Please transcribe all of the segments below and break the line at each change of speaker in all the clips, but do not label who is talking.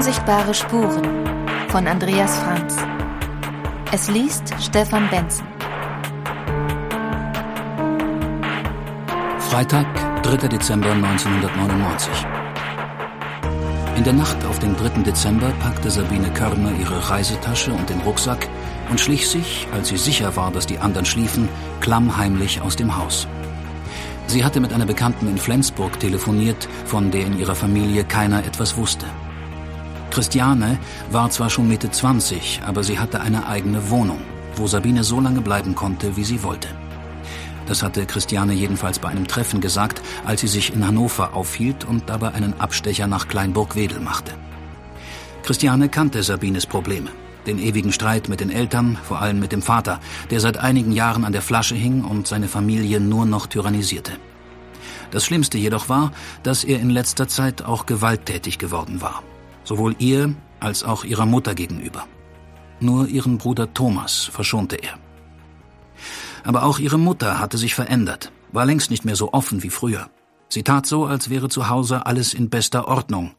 Unsichtbare Spuren von Andreas Franz. Es liest Stefan Benzen. Freitag, 3. Dezember 1999. In der Nacht auf den 3. Dezember packte Sabine Körner ihre Reisetasche und den Rucksack und schlich sich, als sie sicher war, dass die anderen schliefen, klammheimlich aus dem Haus. Sie hatte mit einer Bekannten in Flensburg telefoniert, von der in ihrer Familie keiner etwas wusste. Christiane war zwar schon Mitte 20, aber sie hatte eine eigene Wohnung, wo Sabine so lange bleiben konnte, wie sie wollte. Das hatte Christiane jedenfalls bei einem Treffen gesagt, als sie sich in Hannover aufhielt und dabei einen Abstecher nach Kleinburg-Wedel machte. Christiane kannte Sabines Probleme. Den ewigen Streit mit den Eltern, vor allem mit dem Vater, der seit einigen Jahren an der Flasche hing und seine Familie nur noch tyrannisierte. Das Schlimmste jedoch war, dass er in letzter Zeit auch gewalttätig geworden war sowohl ihr als auch ihrer Mutter gegenüber. Nur ihren Bruder Thomas verschonte er. Aber auch ihre Mutter hatte sich verändert, war längst nicht mehr so offen wie früher. Sie tat so, als wäre zu Hause alles in bester Ordnung,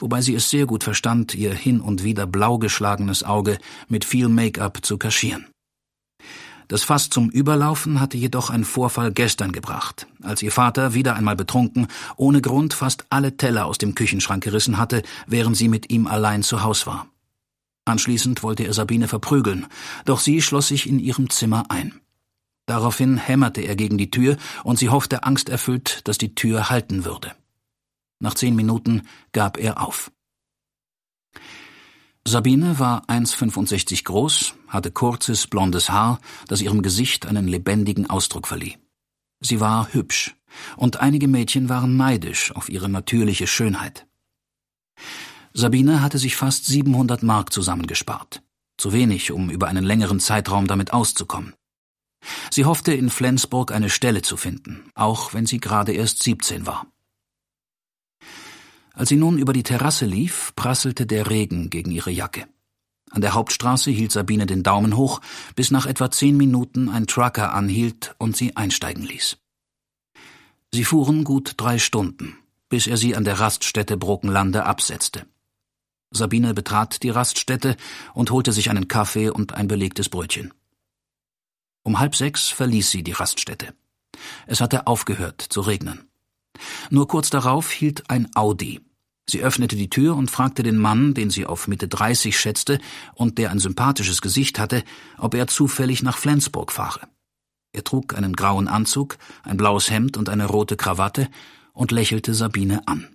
wobei sie es sehr gut verstand, ihr hin und wieder blau geschlagenes Auge mit viel Make-up zu kaschieren. Das Fass zum Überlaufen hatte jedoch ein Vorfall gestern gebracht, als ihr Vater wieder einmal betrunken, ohne Grund fast alle Teller aus dem Küchenschrank gerissen hatte, während sie mit ihm allein zu Haus war. Anschließend wollte er Sabine verprügeln, doch sie schloss sich in ihrem Zimmer ein. Daraufhin hämmerte er gegen die Tür und sie hoffte angsterfüllt, dass die Tür halten würde. Nach zehn Minuten gab er auf. Sabine war 1,65 groß, hatte kurzes, blondes Haar, das ihrem Gesicht einen lebendigen Ausdruck verlieh. Sie war hübsch, und einige Mädchen waren neidisch auf ihre natürliche Schönheit. Sabine hatte sich fast 700 Mark zusammengespart. Zu wenig, um über einen längeren Zeitraum damit auszukommen. Sie hoffte, in Flensburg eine Stelle zu finden, auch wenn sie gerade erst 17 war. Als sie nun über die Terrasse lief, prasselte der Regen gegen ihre Jacke. An der Hauptstraße hielt Sabine den Daumen hoch, bis nach etwa zehn Minuten ein Trucker anhielt und sie einsteigen ließ. Sie fuhren gut drei Stunden, bis er sie an der Raststätte Brockenlande absetzte. Sabine betrat die Raststätte und holte sich einen Kaffee und ein belegtes Brötchen. Um halb sechs verließ sie die Raststätte. Es hatte aufgehört zu regnen. Nur kurz darauf hielt ein Audi, Sie öffnete die Tür und fragte den Mann, den sie auf Mitte 30 schätzte und der ein sympathisches Gesicht hatte, ob er zufällig nach Flensburg fahre. Er trug einen grauen Anzug, ein blaues Hemd und eine rote Krawatte und lächelte Sabine an.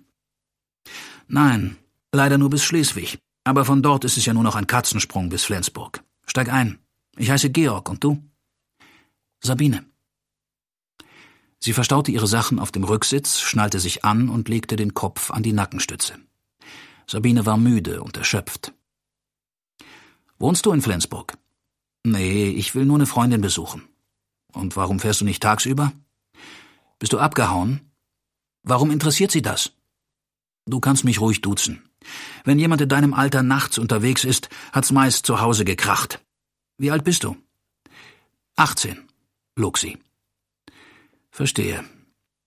Nein, leider nur bis Schleswig, aber von dort ist es ja nur noch ein Katzensprung bis Flensburg. Steig ein. Ich heiße Georg und du? Sabine. Sie verstaute ihre Sachen auf dem Rücksitz, schnallte sich an und legte den Kopf an die Nackenstütze. Sabine war müde und erschöpft. Wohnst du in Flensburg? Nee, ich will nur eine Freundin besuchen. Und warum fährst du nicht tagsüber? Bist du abgehauen? Warum interessiert sie das? Du kannst mich ruhig duzen. Wenn jemand in deinem Alter nachts unterwegs ist, hat's meist zu Hause gekracht. Wie alt bist du? 18, log sie. Verstehe.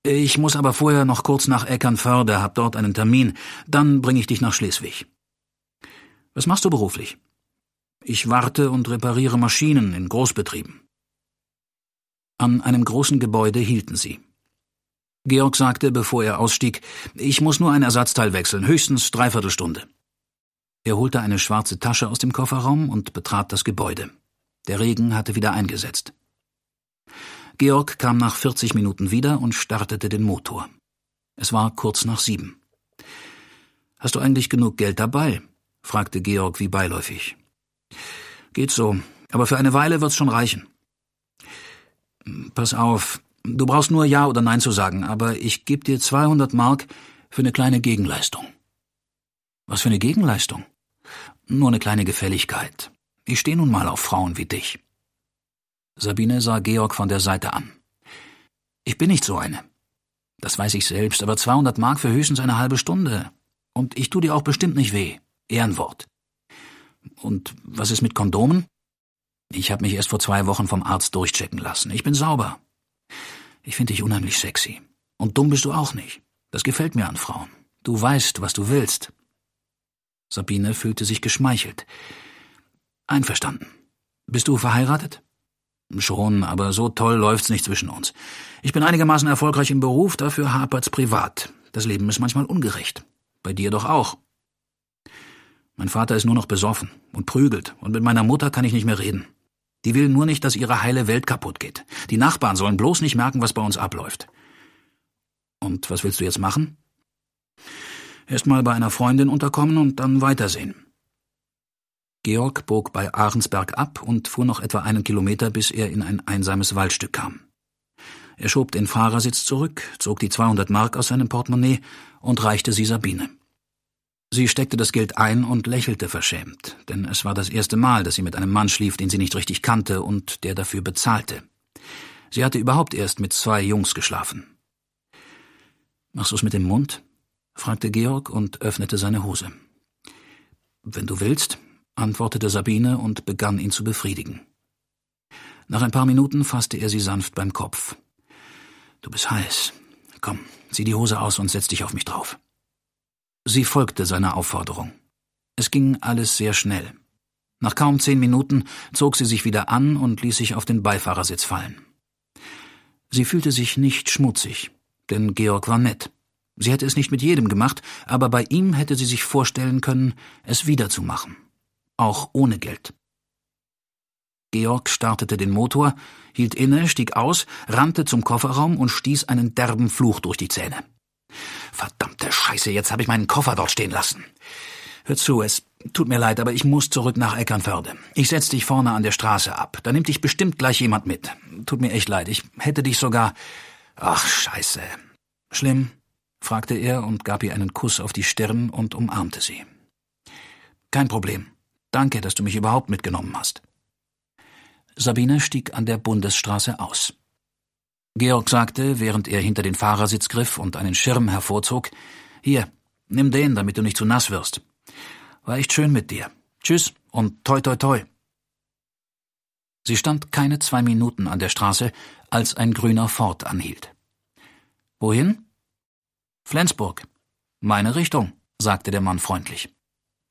Ich muss aber vorher noch kurz nach Eckernförde, hab dort einen Termin. Dann bringe ich dich nach Schleswig. Was machst du beruflich? Ich warte und repariere Maschinen in Großbetrieben. An einem großen Gebäude hielten sie. Georg sagte, bevor er ausstieg, ich muss nur ein Ersatzteil wechseln, höchstens dreiviertel Stunde. Er holte eine schwarze Tasche aus dem Kofferraum und betrat das Gebäude. Der Regen hatte wieder eingesetzt. Georg kam nach 40 Minuten wieder und startete den Motor. Es war kurz nach sieben. Hast du eigentlich genug Geld dabei? fragte Georg wie beiläufig. Geht so, aber für eine Weile wird's schon reichen. Pass auf, du brauchst nur Ja oder Nein zu sagen, aber ich gebe dir 200 Mark für eine kleine Gegenleistung. Was für eine Gegenleistung? Nur eine kleine Gefälligkeit. Ich stehe nun mal auf Frauen wie dich. Sabine sah Georg von der Seite an. Ich bin nicht so eine. Das weiß ich selbst, aber 200 Mark für höchstens eine halbe Stunde. Und ich tu dir auch bestimmt nicht weh. Ehrenwort. Und was ist mit Kondomen? Ich hab mich erst vor zwei Wochen vom Arzt durchchecken lassen. Ich bin sauber. Ich finde dich unheimlich sexy. Und dumm bist du auch nicht. Das gefällt mir an Frauen. Du weißt, was du willst. Sabine fühlte sich geschmeichelt. Einverstanden. Bist du verheiratet? Schon, aber so toll läuft's nicht zwischen uns. Ich bin einigermaßen erfolgreich im Beruf, dafür hapert's privat. Das Leben ist manchmal ungerecht. Bei dir doch auch. Mein Vater ist nur noch besoffen und prügelt, und mit meiner Mutter kann ich nicht mehr reden. Die will nur nicht, dass ihre heile Welt kaputt geht. Die Nachbarn sollen bloß nicht merken, was bei uns abläuft. Und was willst du jetzt machen? Erst mal bei einer Freundin unterkommen und dann weitersehen. Georg bog bei Ahrensberg ab und fuhr noch etwa einen Kilometer, bis er in ein einsames Waldstück kam. Er schob den Fahrersitz zurück, zog die 200 Mark aus seinem Portemonnaie und reichte sie Sabine. Sie steckte das Geld ein und lächelte verschämt, denn es war das erste Mal, dass sie mit einem Mann schlief, den sie nicht richtig kannte und der dafür bezahlte. Sie hatte überhaupt erst mit zwei Jungs geschlafen. Machst du's mit dem Mund? fragte Georg und öffnete seine Hose. Wenn du willst, antwortete Sabine und begann ihn zu befriedigen. Nach ein paar Minuten fasste er sie sanft beim Kopf. Du bist heiß. Komm, zieh die Hose aus und setz dich auf mich drauf. Sie folgte seiner Aufforderung. Es ging alles sehr schnell. Nach kaum zehn Minuten zog sie sich wieder an und ließ sich auf den Beifahrersitz fallen. Sie fühlte sich nicht schmutzig, denn Georg war nett. Sie hätte es nicht mit jedem gemacht, aber bei ihm hätte sie sich vorstellen können, es wiederzumachen auch ohne Geld. Georg startete den Motor, hielt inne, stieg aus, rannte zum Kofferraum und stieß einen derben Fluch durch die Zähne. Verdammte Scheiße, jetzt habe ich meinen Koffer dort stehen lassen. Hör zu, es tut mir leid, aber ich muss zurück nach Eckernförde. Ich setze dich vorne an der Straße ab. Da nimmt dich bestimmt gleich jemand mit. Tut mir echt leid, ich hätte dich sogar. Ach, Scheiße. Schlimm? fragte er und gab ihr einen Kuss auf die Stirn und umarmte sie. Kein Problem. Danke, dass du mich überhaupt mitgenommen hast. Sabine stieg an der Bundesstraße aus. Georg sagte, während er hinter den Fahrersitz griff und einen Schirm hervorzog, Hier, nimm den, damit du nicht zu nass wirst. War echt schön mit dir. Tschüss und toi toi toi. Sie stand keine zwei Minuten an der Straße, als ein grüner Ford anhielt. Wohin? Flensburg. Meine Richtung, sagte der Mann freundlich.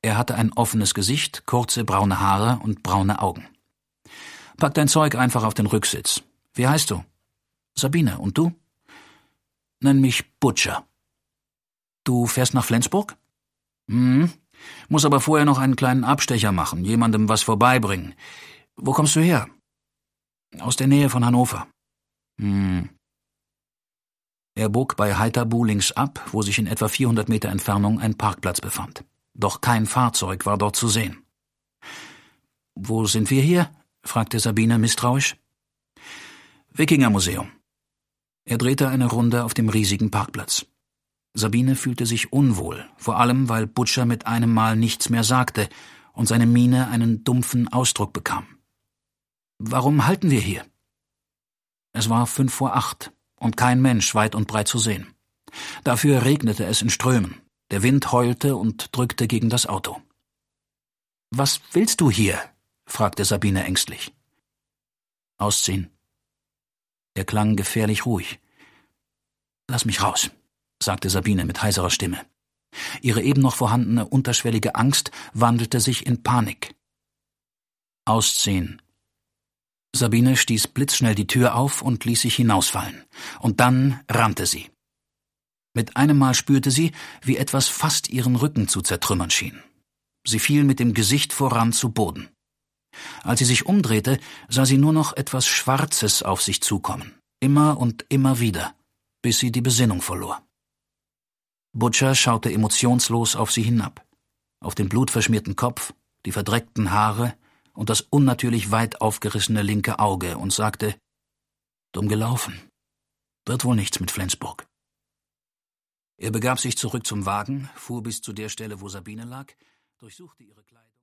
Er hatte ein offenes Gesicht, kurze braune Haare und braune Augen. Pack dein Zeug einfach auf den Rücksitz. Wie heißt du? Sabine, und du? Nenn mich Butcher. Du fährst nach Flensburg? Hm. Muss aber vorher noch einen kleinen Abstecher machen, jemandem was vorbeibringen. Wo kommst du her? Aus der Nähe von Hannover. Hm. Er bog bei Heiterbu links ab, wo sich in etwa 400 Meter Entfernung ein Parkplatz befand. Doch kein Fahrzeug war dort zu sehen. Wo sind wir hier? fragte Sabine misstrauisch. Wikinger Museum. Er drehte eine Runde auf dem riesigen Parkplatz. Sabine fühlte sich unwohl, vor allem weil Butcher mit einem Mal nichts mehr sagte und seine Miene einen dumpfen Ausdruck bekam. Warum halten wir hier? Es war fünf vor acht und kein Mensch weit und breit zu sehen. Dafür regnete es in Strömen. Der Wind heulte und drückte gegen das Auto. Was willst du hier? fragte Sabine ängstlich. Ausziehen. Er klang gefährlich ruhig. Lass mich raus, sagte Sabine mit heiserer Stimme. Ihre eben noch vorhandene unterschwellige Angst wandelte sich in Panik. Ausziehen. Sabine stieß blitzschnell die Tür auf und ließ sich hinausfallen, und dann rannte sie. Mit einem Mal spürte sie, wie etwas fast ihren Rücken zu zertrümmern schien. Sie fiel mit dem Gesicht voran zu Boden. Als sie sich umdrehte, sah sie nur noch etwas Schwarzes auf sich zukommen, immer und immer wieder, bis sie die Besinnung verlor. Butcher schaute emotionslos auf sie hinab, auf den blutverschmierten Kopf, die verdreckten Haare und das unnatürlich weit aufgerissene linke Auge und sagte Dumm gelaufen. Wird wohl nichts mit Flensburg. Er begab sich zurück zum Wagen, fuhr bis zu der Stelle, wo Sabine lag, durchsuchte ihre Kleidung.